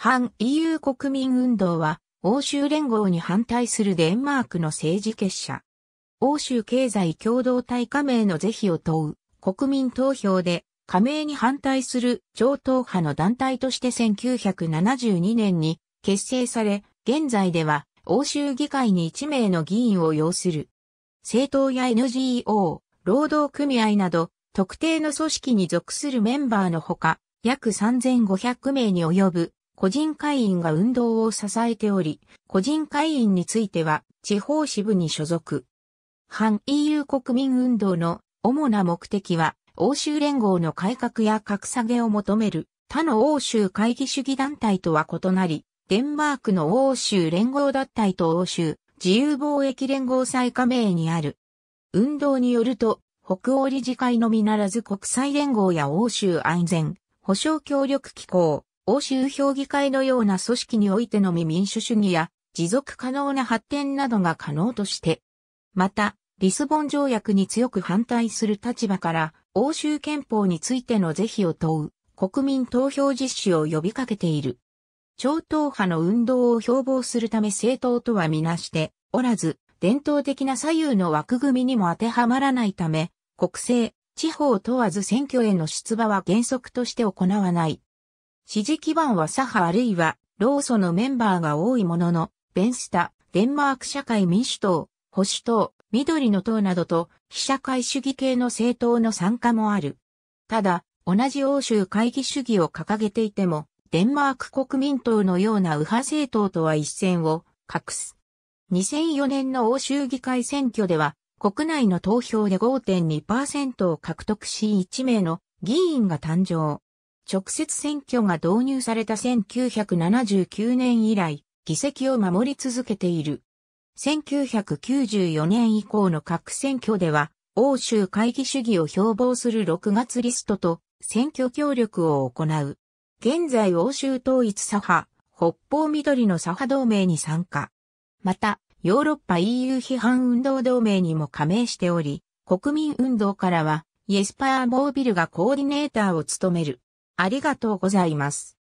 反 EU 国民運動は、欧州連合に反対するデンマークの政治結社。欧州経済共同体加盟の是非を問う国民投票で加盟に反対する超党派の団体として1972年に結成され、現在では欧州議会に1名の議員を要する。政党や NGO、労働組合など特定の組織に属するメンバーのほか、約3500名に及ぶ個人会員が運動を支えており、個人会員については地方支部に所属。反 EU 国民運動の主な目的は、欧州連合の改革や格下げを求める他の欧州会議主義団体とは異なり、デンマークの欧州連合脱退と欧州自由貿易連合再加盟にある。運動によると、北欧理事会のみならず国際連合や欧州安全保障協力機構、欧州評議会のような組織においてのみ民主主義や持続可能な発展などが可能として、また、リスボン条約に強く反対する立場から、欧州憲法についての是非を問う国民投票実施を呼びかけている。超党派の運動を標榜するため政党とはみなしておらず、伝統的な左右の枠組みにも当てはまらないため、国政、地方問わず選挙への出馬は原則として行わない。支持基盤は左派あるいは、老祖のメンバーが多いものの、ベンスタ、デンマーク社会民主党、保守党、緑の党などと、非社会主義系の政党の参加もある。ただ、同じ欧州会議主義を掲げていても、デンマーク国民党のような右派政党とは一線を画す。2004年の欧州議会選挙では、国内の投票で5.2%を獲得し1名の議員が誕生。直接選挙が導入された1979年以来、議席を守り続けている。1994年以降の各選挙では、欧州会議主義を標榜する6月リストと選挙協力を行う。現在欧州統一左派、北方緑の左派同盟に参加。また、ヨーロッパ EU 批判運動同盟にも加盟しており、国民運動からは、イエスパー・ボービルがコーディネーターを務める。ありがとうございます。